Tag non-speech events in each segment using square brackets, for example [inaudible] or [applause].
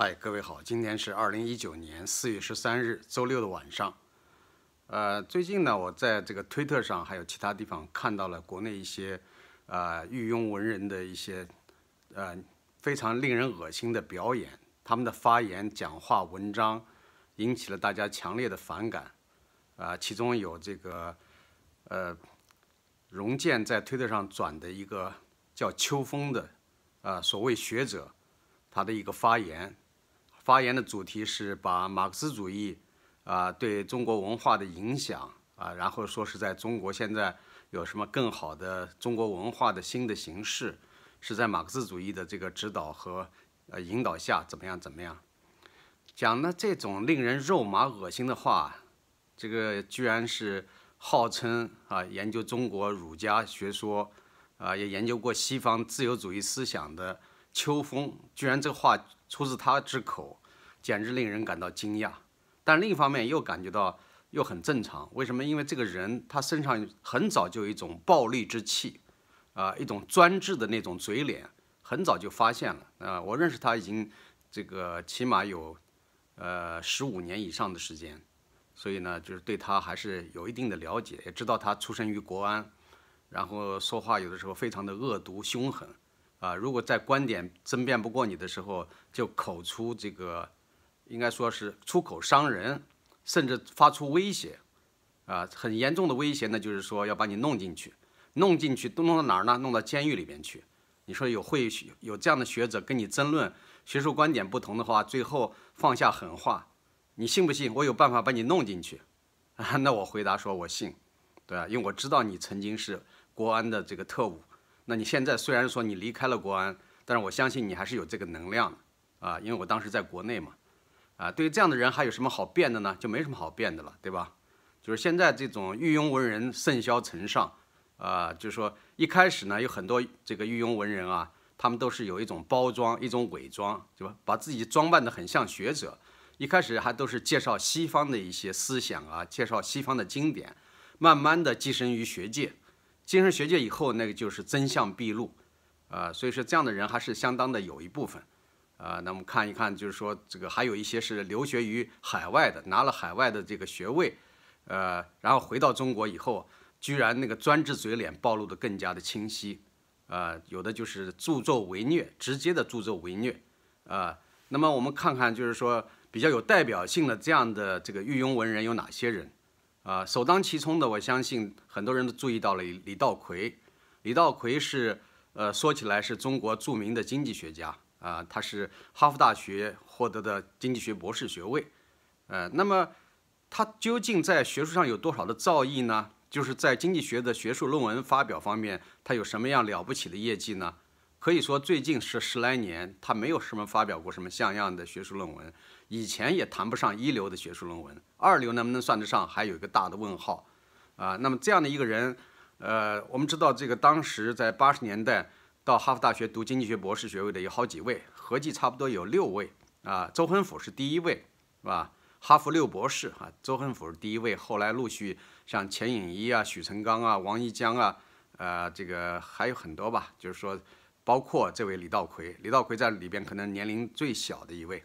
嗨，各位好，今天是二零一九年四月十三日，周六的晚上。呃，最近呢，我在这个推特上还有其他地方看到了国内一些呃御用文人的一些呃非常令人恶心的表演，他们的发言、讲话、文章引起了大家强烈的反感。啊，其中有这个呃荣建在推特上转的一个叫秋风的啊所谓学者他的一个发言。发言的主题是把马克思主义啊对中国文化的影响啊，然后说是在中国现在有什么更好的中国文化的新的形式，是在马克思主义的这个指导和呃引导下怎么样怎么样讲的这种令人肉麻恶心的话，这个居然是号称啊研究中国儒家学说啊也研究过西方自由主义思想的秋风，居然这话出自他之口。简直令人感到惊讶，但另一方面又感觉到又很正常。为什么？因为这个人他身上很早就有一种暴力之气，啊，一种专制的那种嘴脸，很早就发现了。啊，我认识他已经这个起码有呃十五年以上的时间，所以呢，就是对他还是有一定的了解，也知道他出生于国安，然后说话有的时候非常的恶毒凶狠，啊，如果在观点争辩不过你的时候，就口出这个。应该说是出口伤人，甚至发出威胁，啊，很严重的威胁呢，就是说要把你弄进去，弄进去都弄到哪儿呢？弄到监狱里边去。你说有会有这样的学者跟你争论，学术观点不同的话，最后放下狠话，你信不信？我有办法把你弄进去，啊，[laughs] 那我回答说，我信，对啊，因为我知道你曾经是国安的这个特务，那你现在虽然说你离开了国安，但是我相信你还是有这个能量的，啊，因为我当时在国内嘛。啊，对于这样的人还有什么好变的呢？就没什么好变的了，对吧？就是现在这种御用文人甚嚣尘上，啊，就是说一开始呢，有很多这个御用文人啊，他们都是有一种包装、一种伪装，对吧？把自己装扮的很像学者，一开始还都是介绍西方的一些思想啊，介绍西方的经典，慢慢的跻身于学界，跻身学界以后，那个就是真相毕露，啊，所以说这样的人还是相当的有一部分。啊，那我们看一看，就是说这个还有一些是留学于海外的，拿了海外的这个学位，呃，然后回到中国以后，居然那个专制嘴脸暴露的更加的清晰，啊，有的就是助纣为虐，直接的助纣为虐，啊，那么我们看看，就是说比较有代表性的这样的这个御用文人有哪些人？啊，首当其冲的，我相信很多人都注意到了李李道葵，李道葵是，呃，说起来是中国著名的经济学家。啊，他是哈佛大学获得的经济学博士学位，呃，那么他究竟在学术上有多少的造诣呢？就是在经济学的学术论文发表方面，他有什么样了不起的业绩呢？可以说最近是十来年，他没有什么发表过什么像样的学术论文，以前也谈不上一流的学术论文，二流能不能算得上，还有一个大的问号啊。那么这样的一个人，呃，我们知道这个当时在八十年代。到哈佛大学读经济学博士学位的有好几位，合计差不多有六位啊。周恒甫是第一位，是吧？哈佛六博士啊，周恒甫是第一位。后来陆续像钱颖一啊、许成刚啊、王一江啊，呃，这个还有很多吧。就是说，包括这位李道奎，李道奎在里边可能年龄最小的一位。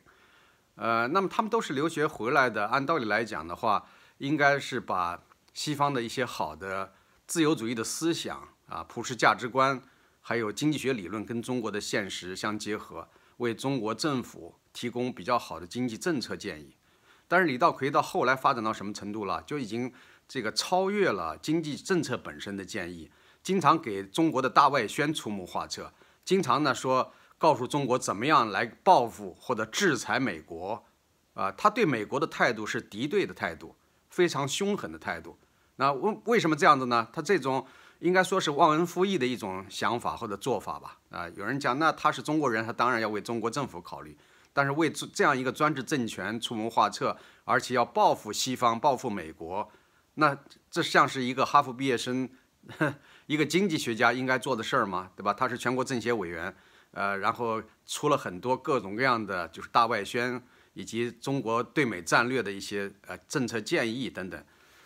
呃，那么他们都是留学回来的，按道理来讲的话，应该是把西方的一些好的自由主义的思想啊、普世价值观。还有经济学理论跟中国的现实相结合，为中国政府提供比较好的经济政策建议。但是李道葵到后来发展到什么程度了，就已经这个超越了经济政策本身的建议，经常给中国的大外宣出谋划策，经常呢说告诉中国怎么样来报复或者制裁美国。啊，他对美国的态度是敌对的态度，非常凶狠的态度。那为为什么这样子呢？他这种。应该说是忘恩负义的一种想法或者做法吧。啊，有人讲，那他是中国人，他当然要为中国政府考虑，但是为这样一个专制政权出谋划策，而且要报复西方、报复美国，那这像是一个哈佛毕业生、一个经济学家应该做的事儿吗？对吧？他是全国政协委员，呃，然后出了很多各种各样的就是大外宣以及中国对美战略的一些呃政策建议等等。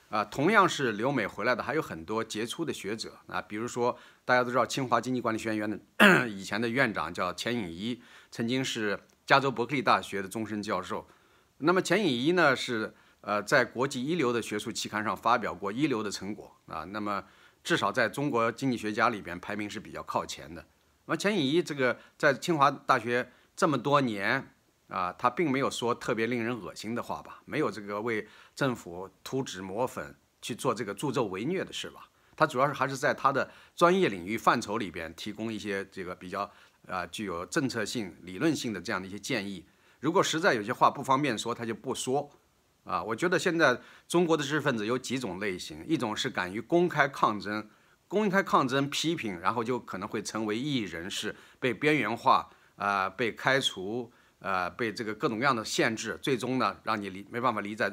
啊，同样是留美回来的，还有很多杰出的学者啊，比如说大家都知道清华经济管理学院的 [clears throat] 以前的院长叫钱颖一，曾经是加州伯克利大学的终身教授。那么钱颖一呢，是呃在国际一流的学术期刊上发表过一流的成果啊，那么至少在中国经济学家里边排名是比较靠前的。那么钱颖一这个在清华大学这么多年。啊，他并没有说特别令人恶心的话吧，没有这个为政府涂脂抹粉去做这个助纣为虐的事吧。他主要是还是在他的专业领域范畴里边提供一些这个比较啊具有政策性、理论性的这样的一些建议。如果实在有些话不方便说，他就不说。啊，我觉得现在中国的知识分子有几种类型，一种是敢于公开抗争、公开抗争批评，然后就可能会成为异议人士，被边缘化，啊，被开除。呃，被这个各种各样的限制，最终呢，让你离没办法离在，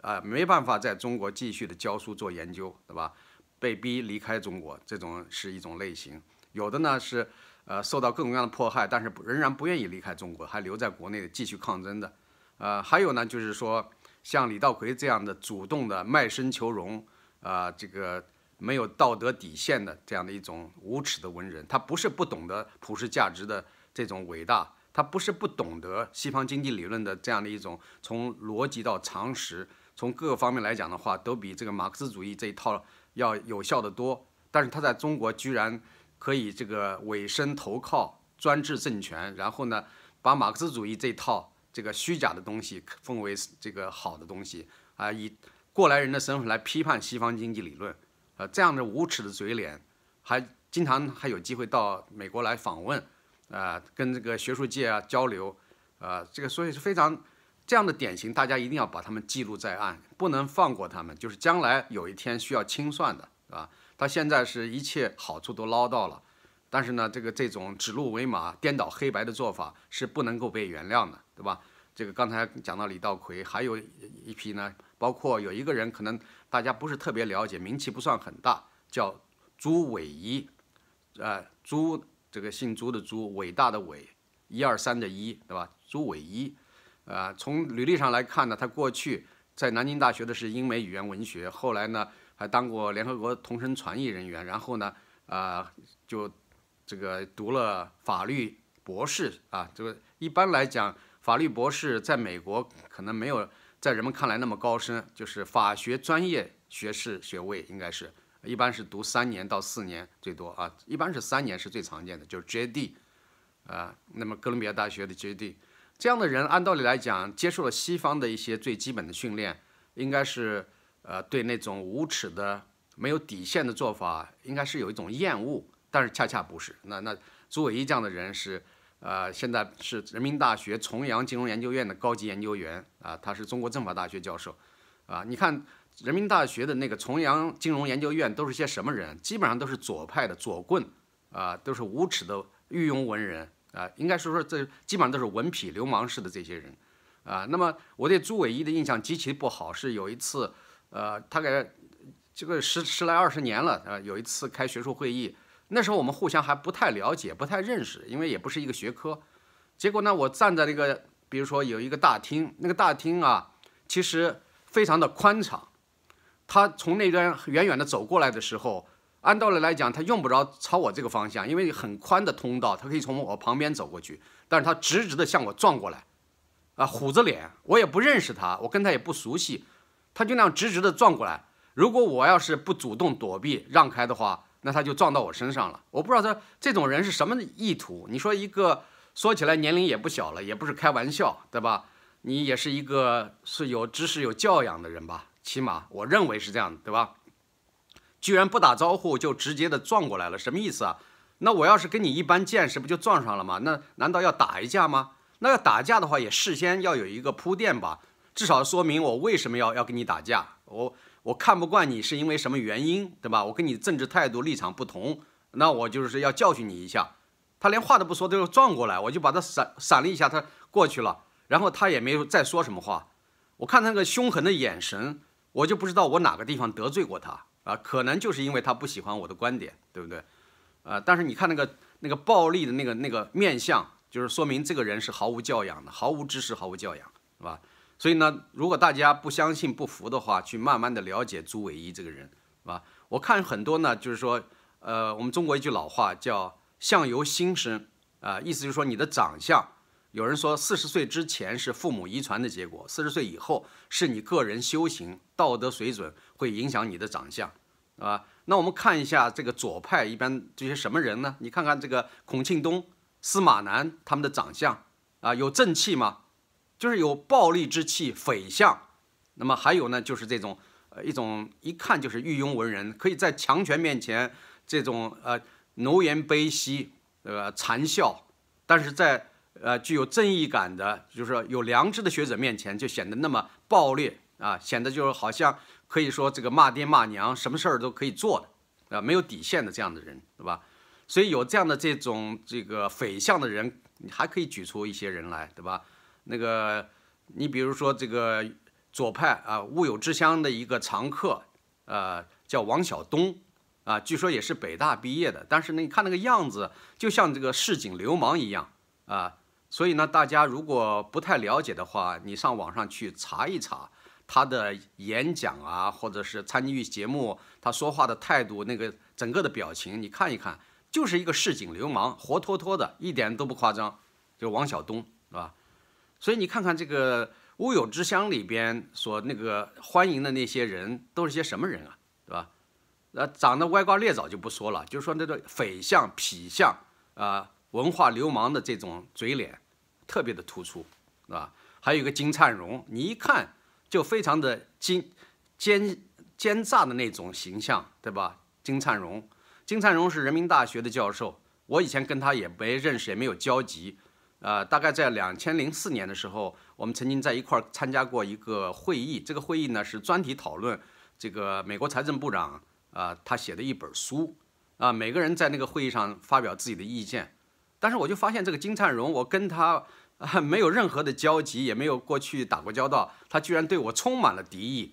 呃，没办法在中国继续的教书做研究，对吧？被逼离开中国，这种是一种类型。有的呢是，呃，受到各种各样的迫害，但是仍然不愿意离开中国，还留在国内继续抗争的。呃，还有呢，就是说像李道葵这样的主动的卖身求荣，啊，这个没有道德底线的这样的一种无耻的文人，他不是不懂得普世价值的这种伟大。他不是不懂得西方经济理论的这样的一种，从逻辑到常识，从各个方面来讲的话，都比这个马克思主义这一套要有效的多。但是，他在中国居然可以这个委身投靠专制政权，然后呢，把马克思主义这套这个虚假的东西奉为这个好的东西啊，以过来人的身份来批判西方经济理论，呃，这样的无耻的嘴脸，还经常还有机会到美国来访问。呃，跟这个学术界啊交流，呃，这个所以是非常这样的典型，大家一定要把他们记录在案，不能放过他们。就是将来有一天需要清算的，啊，他现在是一切好处都捞到了，但是呢，这个这种指鹿为马、颠倒黑白的做法是不能够被原谅的，对吧？这个刚才讲到李道奎，还有一批呢，包括有一个人可能大家不是特别了解，名气不算很大，叫朱伟仪，呃，朱。这个姓朱的朱，伟大的伟，一二三的一，对吧？朱伟一，啊，从履历上来看呢，他过去在南京大学的是英美语言文学，后来呢还当过联合国同声传译人员，然后呢啊，就这个读了法律博士啊，这个一般来讲，法律博士在美国可能没有在人们看来那么高深，就是法学专业学士学位应该是。一般是读三年到四年最多啊，一般是三年是最常见的，就是 JD，啊，那么哥伦比亚大学的 JD，这样的人按道理来讲，接受了西方的一些最基本的训练，应该是，呃，对那种无耻的、没有底线的做法，应该是有一种厌恶，但是恰恰不是。那那朱伟一这样的人是，呃，现在是人民大学重阳金融研究院的高级研究员啊，他是中国政法大学教授，啊，你看。人民大学的那个重阳金融研究院都是些什么人？基本上都是左派的左棍，啊，都是无耻的御用文人啊，应该说说这基本上都是文痞、流氓式的这些人，啊，那么我对朱伟一的印象极其不好。是有一次，呃，他给这个十十来二十年了，呃，有一次开学术会议，那时候我们互相还不太了解、不太认识，因为也不是一个学科。结果呢，我站在那个，比如说有一个大厅，那个大厅啊，其实非常的宽敞。他从那边远远的走过来的时候，按道理来讲，他用不着朝我这个方向，因为很宽的通道，他可以从我旁边走过去。但是他直直的向我撞过来，啊，虎着脸，我也不认识他，我跟他也不熟悉，他就那样直直的撞过来。如果我要是不主动躲避、让开的话，那他就撞到我身上了。我不知道他这种人是什么意图。你说一个说起来年龄也不小了，也不是开玩笑，对吧？你也是一个是有知识、有教养的人吧？起码我认为是这样的，对吧？居然不打招呼就直接的撞过来了，什么意思啊？那我要是跟你一般见识，不就撞上了吗？那难道要打一架吗？那要打架的话，也事先要有一个铺垫吧，至少说明我为什么要要跟你打架。我我看不惯你是因为什么原因，对吧？我跟你政治态度立场不同，那我就是要教训你一下。他连话都不说，就撞过来，我就把他闪闪了一下，他过去了，然后他也没有再说什么话。我看他那个凶狠的眼神。我就不知道我哪个地方得罪过他啊，可能就是因为他不喜欢我的观点，对不对？啊，但是你看那个那个暴力的那个那个面相，就是说明这个人是毫无教养的，毫无知识，毫无教养，是吧？所以呢，如果大家不相信、不服的话，去慢慢的了解朱伟一这个人，是吧？我看很多呢，就是说，呃，我们中国一句老话叫“相由心生”，啊，意思就是说你的长相。有人说，四十岁之前是父母遗传的结果，四十岁以后是你个人修行、道德水准会影响你的长相，啊？那我们看一下这个左派一般这些什么人呢？你看看这个孔庆东、司马南他们的长相，啊，有正气吗？就是有暴力之气、匪相。那么还有呢，就是这种呃一种一看就是御用文人，可以在强权面前这种呃奴颜卑膝、呃谄笑，但是在。呃，具有正义感的，就是说有良知的学者面前，就显得那么暴烈啊，显得就是好像可以说这个骂爹骂娘，什么事儿都可以做的，啊，没有底线的这样的人，对吧？所以有这样的这种这个匪相的人，你还可以举出一些人来，对吧？那个，你比如说这个左派啊，乌有之乡的一个常客，呃，叫王晓东啊，据说也是北大毕业的，但是呢，你看那个样子，就像这个市井流氓一样啊。所以呢，大家如果不太了解的话，你上网上去查一查他的演讲啊，或者是参与节目，他说话的态度，那个整个的表情，你看一看，就是一个市井流氓，活脱脱的，一点都不夸张，就王晓东，是吧？所以你看看这个乌有之乡里边所那个欢迎的那些人，都是些什么人啊，对吧？呃，长得歪瓜裂枣就不说了，就说那个匪相、痞相，呃，文化流氓的这种嘴脸。特别的突出，啊，还有一个金灿荣，你一看就非常的奸奸奸诈的那种形象，对吧？金灿荣，金灿荣是人民大学的教授，我以前跟他也没认识，也没有交集，呃，大概在两千零四年的时候，我们曾经在一块儿参加过一个会议，这个会议呢是专题讨论这个美国财政部长啊他写的一本书，啊，每个人在那个会议上发表自己的意见，但是我就发现这个金灿荣，我跟他。[laughs] 没有任何的交集，也没有过去打过交道，他居然对我充满了敌意，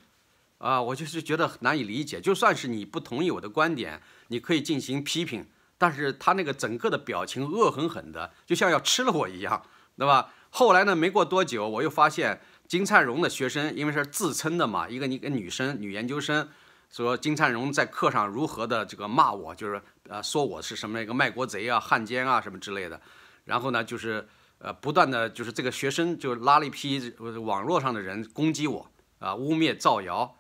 啊，我就是觉得难以理解。就算是你不同意我的观点，你可以进行批评，但是他那个整个的表情恶狠狠的，就像要吃了我一样，对吧？后来呢，没过多久，我又发现金灿荣的学生，因为是自称的嘛，一个一个女生，女研究生，说金灿荣在课上如何的这个骂我，就是呃说我是什么一个卖国贼啊、汉奸啊什么之类的，然后呢就是。呃，不断的就是这个学生就拉了一批网络上的人攻击我啊，污蔑造谣，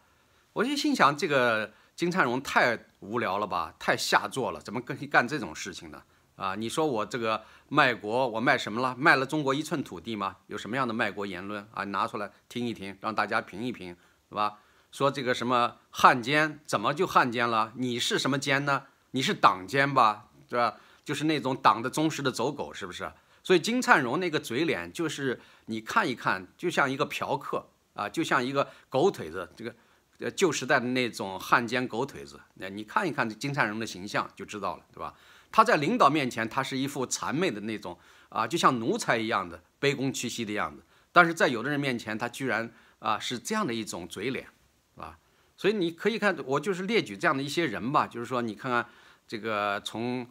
我就心想，这个金灿荣太无聊了吧，太下作了，怎么可以干这种事情呢？啊，你说我这个卖国，我卖什么了？卖了中国一寸土地吗？有什么样的卖国言论啊？拿出来听一听，让大家评一评，是吧？说这个什么汉奸，怎么就汉奸了？你是什么奸呢？你是党奸吧？对吧？就是那种党的忠实的走狗，是不是？所以金灿荣那个嘴脸，就是你看一看，就像一个嫖客啊，就像一个狗腿子，这个呃旧时代的那种汉奸狗腿子。那你看一看金灿荣的形象就知道了，对吧？他在领导面前，他是一副谄媚的那种啊，就像奴才一样的卑躬屈膝的样子；但是在有的人面前，他居然啊是这样的一种嘴脸，啊，所以你可以看，我就是列举这样的一些人吧，就是说你看看这个从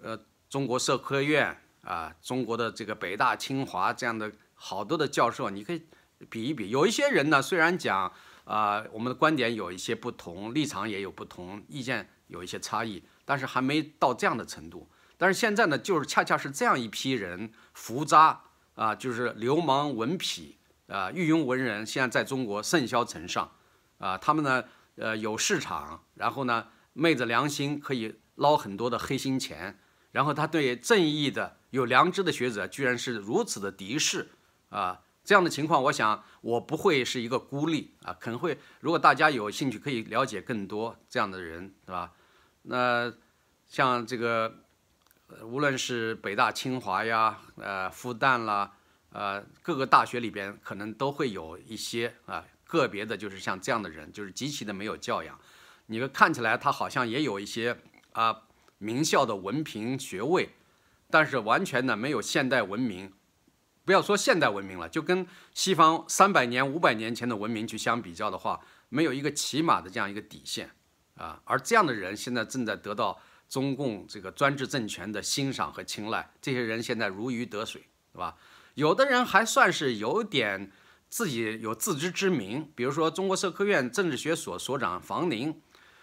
呃中国社科院。啊，中国的这个北大、清华这样的好多的教授，你可以比一比。有一些人呢，虽然讲啊，我们的观点有一些不同，立场也有不同，意见有一些差异，但是还没到这样的程度。但是现在呢，就是恰恰是这样一批人，浮渣啊，就是流氓文痞啊，御庸文人，现在在中国盛嚣尘上啊，他们呢，呃，有市场，然后呢昧着良心可以捞很多的黑心钱。然后他对正义的、有良知的学者，居然是如此的敌视，啊，这样的情况，我想我不会是一个孤立啊，可能会，如果大家有兴趣，可以了解更多这样的人，对吧？那像这个，无论是北大、清华呀，呃，复旦啦，呃，各个大学里边，可能都会有一些啊个别的，就是像这样的人，就是极其的没有教养。你们看起来他好像也有一些啊。名校的文凭学位，但是完全呢没有现代文明，不要说现代文明了，就跟西方三百年、五百年前的文明去相比较的话，没有一个起码的这样一个底线啊。而这样的人现在正在得到中共这个专制政权的欣赏和青睐，这些人现在如鱼得水，是吧？有的人还算是有点自己有自知之明，比如说中国社科院政治学所所长房宁。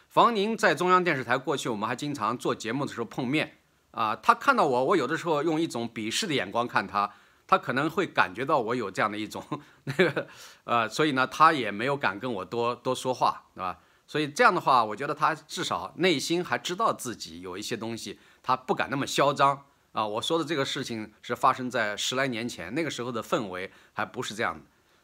房宁在中央电视台过去，我们还经常做节目的时候碰面啊。他看到我，我有的时候用一种鄙视的眼光看他，他可能会感觉到我有这样的一种 [laughs] 那个呃，所以呢，他也没有敢跟我多多说话，对吧？所以这样的话，我觉得他至少内心还知道自己有一些东西，他不敢那么嚣张啊。我说的这个事情是发生在十来年前，那个时候的氛围还不是这样的。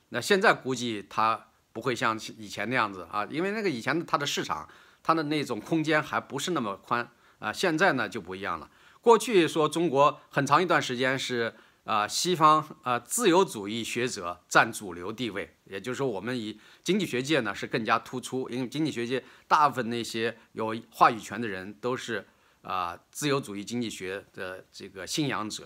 那现在估计他不会像以前那样子啊，因为那个以前他的市场。它的那种空间还不是那么宽啊，现在呢就不一样了。过去说中国很长一段时间是啊，西方啊自由主义学者占主流地位，也就是说我们以经济学界呢是更加突出，因为经济学界大部分那些有话语权的人都是啊自由主义经济学的这个信仰者，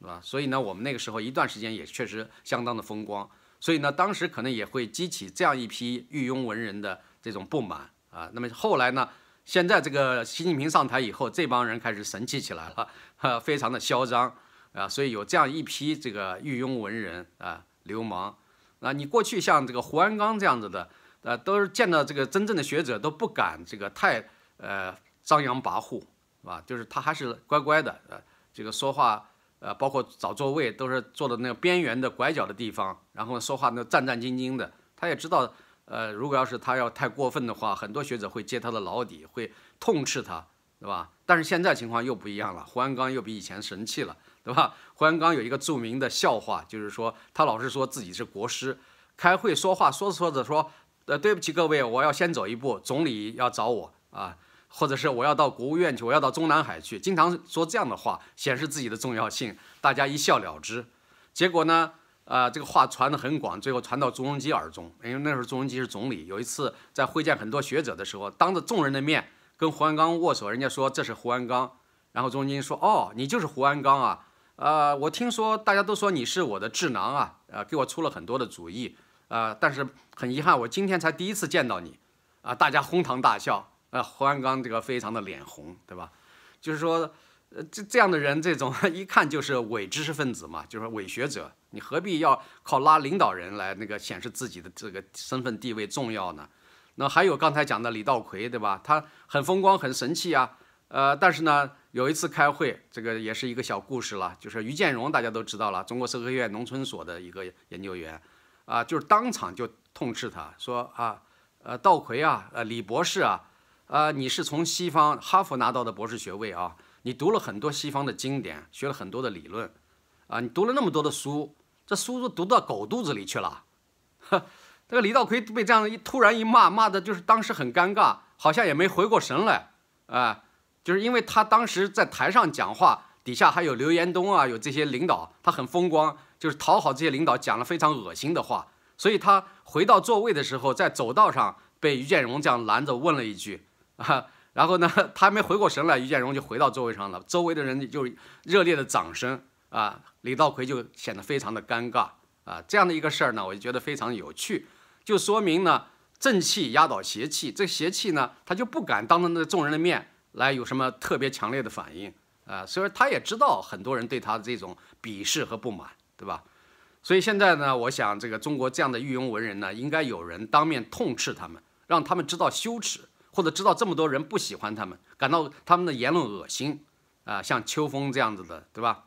啊，吧？所以呢，我们那个时候一段时间也确实相当的风光，所以呢，当时可能也会激起这样一批御庸文人的这种不满。啊，那么后来呢？现在这个习近平上台以后，这帮人开始神气起来了，哈，非常的嚣张啊。所以有这样一批这个御用文人啊，流氓。那你过去像这个胡安刚这样子的，呃，都是见到这个真正的学者都不敢这个太呃张扬跋扈，是吧？就是他还是乖乖的，呃，这个说话呃，包括找座位都是坐到那个边缘的拐角的地方，然后说话那战战兢兢的，他也知道。呃，如果要是他要太过分的话，很多学者会揭他的老底，会痛斥他，对吧？但是现在情况又不一样了，胡鞍刚又比以前神气了，对吧？胡鞍刚有一个著名的笑话，就是说他老是说自己是国师，开会说话，说着说着说，呃，对不起各位，我要先走一步，总理要找我啊，或者是我要到国务院去，我要到中南海去，经常说这样的话，显示自己的重要性，大家一笑了之，结果呢？啊，这个话传的很广，最后传到朱镕基耳中。因为那时候朱镕基是总理，有一次在会见很多学者的时候，当着众人的面跟胡安刚握手，人家说这是胡安刚，然后朱镕基说：“哦，你就是胡安刚啊？呃，我听说大家都说你是我的智囊啊，呃，给我出了很多的主意啊。但是很遗憾，我今天才第一次见到你，啊，大家哄堂大笑，啊，胡安刚这个非常的脸红，对吧？就是说，呃，这这样的人，这种 [laughs] 一看就是伪知识分子嘛，就是伪学者。”你何必要靠拉领导人来那个显示自己的这个身份地位重要呢？那还有刚才讲的李道葵，对吧？他很风光，很神气啊。呃，但是呢，有一次开会，这个也是一个小故事了，就是于建荣，大家都知道了，中国社科院农村所的一个研究员啊，就是当场就痛斥他说啊，呃，道奎啊，呃，李博士啊，啊，你是从西方哈佛拿到的博士学位啊，你读了很多西方的经典，学了很多的理论啊，你读了那么多的书。这书都读到狗肚子里去了，哈！这个李道奎被这样一突然一骂，骂的就是当时很尴尬，好像也没回过神来，啊，就是因为他当时在台上讲话，底下还有刘延东啊，有这些领导，他很风光，就是讨好这些领导，讲了非常恶心的话，所以他回到座位的时候，在走道上被于建荣这样拦着问了一句，啊，然后呢，[laughs] 他还没回过神来，于建荣就回到座位上了，周围的人就热烈的掌声。啊，李道葵就显得非常的尴尬啊，这样的一个事儿呢，我就觉得非常有趣，就说明呢正气压倒邪气，这邪气呢，他就不敢当着那众人的面来有什么特别强烈的反应啊，虽然他也知道很多人对他的这种鄙视和不满，对吧？所以现在呢，我想这个中国这样的御用文人呢，应该有人当面痛斥他们，让他们知道羞耻，或者知道这么多人不喜欢他们，感到他们的言论恶心啊，像秋风这样子的，对吧？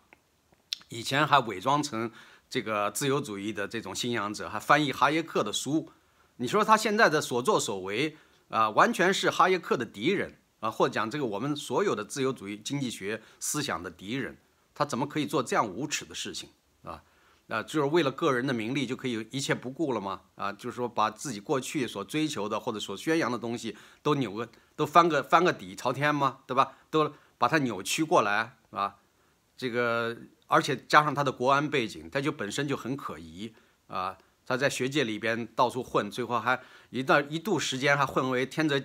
以前还伪装成这个自由主义的这种信仰者，还翻译哈耶克的书。你说他现在的所作所为啊，完全是哈耶克的敌人啊，或者讲这个我们所有的自由主义经济学思想的敌人。他怎么可以做这样无耻的事情啊？啊，就是为了个人的名利就可以一切不顾了吗？啊，就是说把自己过去所追求的或者所宣扬的东西都扭个都翻个翻个底朝天吗？对吧？都把它扭曲过来啊？这个。而且加上他的国安背景，他就本身就很可疑啊！他在学界里边到处混，最后还一段一度时间还混为天泽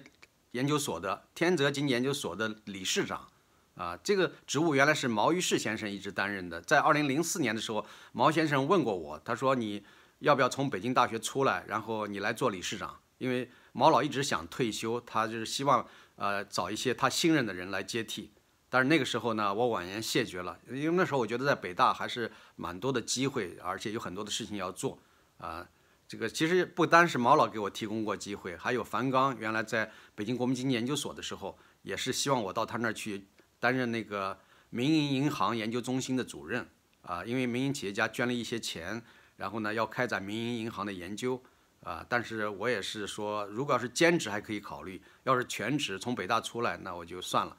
研究所的天泽经研究所的理事长啊！这个职务原来是毛于士先生一直担任的。在二零零四年的时候，毛先生问过我，他说：“你要不要从北京大学出来，然后你来做理事长？因为毛老一直想退休，他就是希望呃找一些他信任的人来接替。”但是那个时候呢，我婉言谢绝了，因为那时候我觉得在北大还是蛮多的机会，而且有很多的事情要做，啊，这个其实不单是毛老给我提供过机会，还有樊刚原来在北京国民经济研究所的时候，也是希望我到他那儿去担任那个民营银行研究中心的主任，啊，因为民营企业家捐了一些钱，然后呢要开展民营银行的研究，啊，但是我也是说，如果要是兼职还可以考虑，要是全职从北大出来，那我就算了。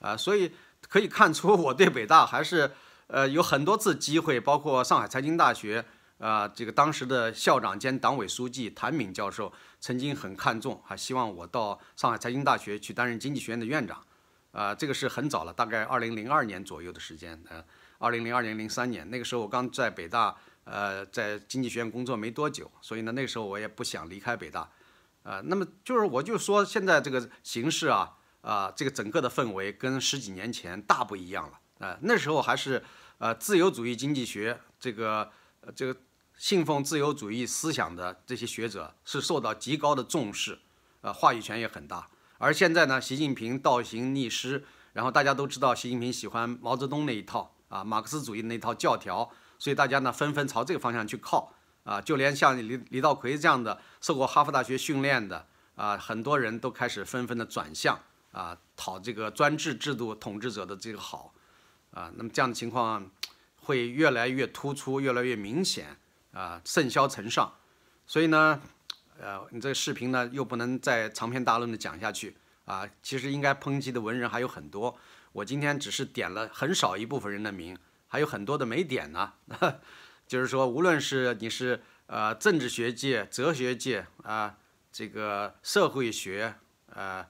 啊，所以可以看出我对北大还是，呃，有很多次机会，包括上海财经大学，啊，这个当时的校长兼党委书记谭敏教授曾经很看重，还希望我到上海财经大学去担任经济学院的院长，啊，这个是很早了，大概二零零二年左右的时间，呃，二零零二年零三年，那个时候我刚在北大，呃，在经济学院工作没多久，所以呢，那时候我也不想离开北大，啊，那么就是我就说现在这个形势啊。啊，这个整个的氛围跟十几年前大不一样了啊！那时候还是呃自由主义经济学，这个这个信奉自由主义思想的这些学者是受到极高的重视，呃，话语权也很大。而现在呢，习近平倒行逆施，然后大家都知道习近平喜欢毛泽东那一套啊，马克思主义那套教条，所以大家呢纷纷朝这个方向去靠啊！就连像李李道奎这样的受过哈佛大学训练的啊，很多人都开始纷纷的转向。啊，讨这个专制制度统治者的这个好，啊，那么这样的情况会越来越突出，越来越明显，啊，甚嚣尘上。所以呢，呃，你这个视频呢又不能再长篇大论的讲下去啊。其实应该抨击的文人还有很多，我今天只是点了很少一部分人的名，还有很多的没点呢。[laughs] 就是说，无论是你是呃政治学界、哲学界啊，这个社会学啊。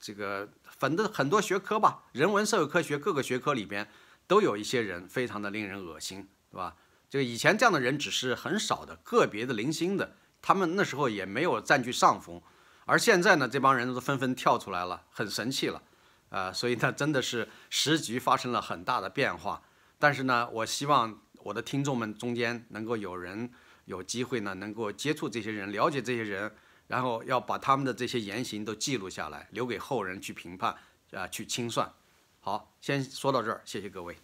这个很多很多学科吧，人文、社会科学各个学科里边，都有一些人非常的令人恶心，对吧？就以前这样的人只是很少的、个别的、零星的，他们那时候也没有占据上风，而现在呢，这帮人都纷纷跳出来了，很神气了，呃，所以呢，真的是时局发生了很大的变化。但是呢，我希望我的听众们中间能够有人有机会呢，能够接触这些人，了解这些人。然后要把他们的这些言行都记录下来，留给后人去评判，啊，去清算。好，先说到这儿，谢谢各位。